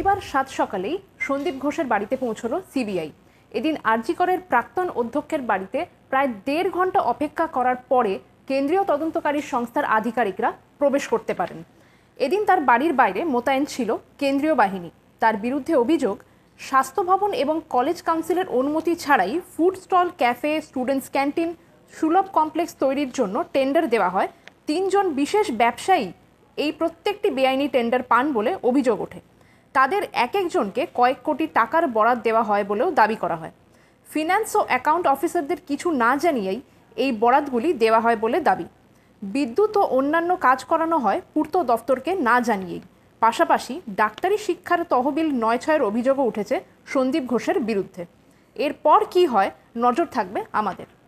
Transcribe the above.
রবিবার সাত সকালেই সন্দীপ ঘোষের বাড়িতে পৌঁছল সিবিআই এদিন আরজিকরের প্রাক্তন অধ্যক্ষের বাড়িতে প্রায় দেড় ঘন্টা অপেক্ষা করার পরে কেন্দ্রীয় তদন্তকারী সংস্থার আধিকারিকরা প্রবেশ করতে পারেন এদিন তার বাড়ির বাইরে মোতায়েন ছিল কেন্দ্রীয় বাহিনী তার বিরুদ্ধে অভিযোগ স্বাস্থ্য ভবন এবং কলেজ কাউন্সিলের অনুমতি ছাড়াই food stall cafe students canteen Sulabh complex তৈরির জন্য টেন্ডার দেওয়া হয় তিনজন বিশেষ ব্যবসায়ী এই প্রত্যেকটি বেআইনি টেন্ডার পান বলে অভিযোগ ওঠে তাদের এক একজনকে কয়েক কোটি টাকার বরাদ দেওয়া হয় বলেও দাবি করা হয় ফিনান্স ও অ্যাকাউন্ট অফিসারদের কিছু না জানিয়েই এই বরাদগুলি দেওয়া হয় বলে দাবি বিদ্যুৎ ও অন্যান্য কাজ করানো হয় পূর্ত দফতরকে না জানিয়েই পাশাপাশি ডাক্তারি শিক্ষার তহবিল নয় ছয়ের অভিযোগও উঠেছে সন্দীপ ঘোষের বিরুদ্ধে এরপর কি হয় নজর থাকবে আমাদের